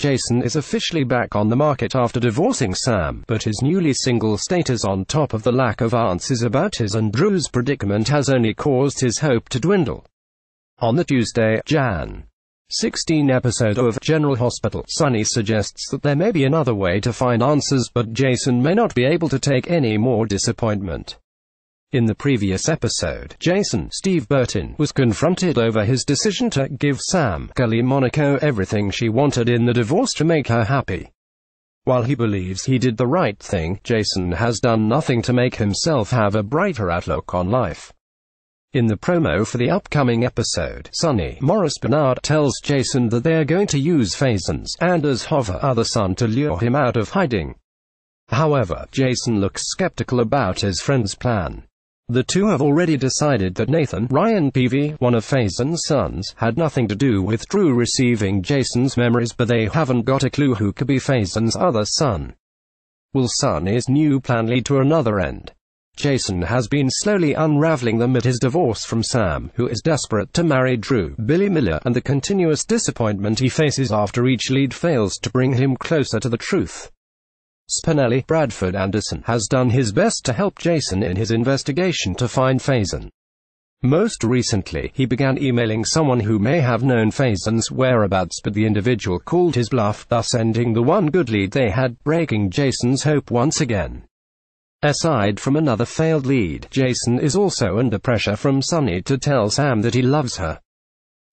Jason is officially back on the market after divorcing Sam, but his newly single status on top of the lack of answers about his and Drew's predicament has only caused his hope to dwindle. On the Tuesday, Jan. 16 episode of General Hospital, Sunny suggests that there may be another way to find answers, but Jason may not be able to take any more disappointment. In the previous episode, Jason Steve Burton was confronted over his decision to give Sam Kelly Monaco everything she wanted in the divorce to make her happy. While he believes he did the right thing, Jason has done nothing to make himself have a brighter outlook on life. In the promo for the upcoming episode, Sonny Morris Bernard tells Jason that they're going to use Faison's and as Hover other son to lure him out of hiding. However, Jason looks skeptical about his friend's plan. The two have already decided that Nathan Ryan Peavy, one of Faison's sons, had nothing to do with Drew receiving Jason's memories, but they haven't got a clue who could be Faison's other son. Will's son is new plan lead to another end. Jason has been slowly unraveling them at his divorce from Sam, who is desperate to marry Drew, Billy Miller, and the continuous disappointment he faces after each lead fails to bring him closer to the truth. Spinelli, Bradford Anderson, has done his best to help Jason in his investigation to find Faison. Most recently, he began emailing someone who may have known Faison's whereabouts but the individual called his bluff, thus ending the one good lead they had, breaking Jason's hope once again. Aside from another failed lead, Jason is also under pressure from Sunny to tell Sam that he loves her.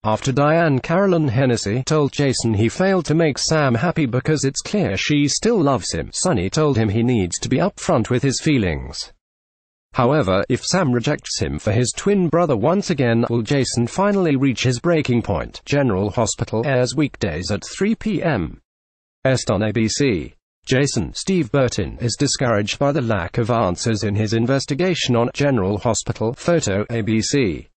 After Diane Carolyn Hennessy told Jason he failed to make Sam happy because it's clear she still loves him, Sonny told him he needs to be upfront with his feelings. However, if Sam rejects him for his twin brother once again, will Jason finally reach his breaking point? General Hospital airs weekdays at 3 p.m. Est on ABC. Jason, Steve Burton, is discouraged by the lack of answers in his investigation on General Hospital, photo ABC.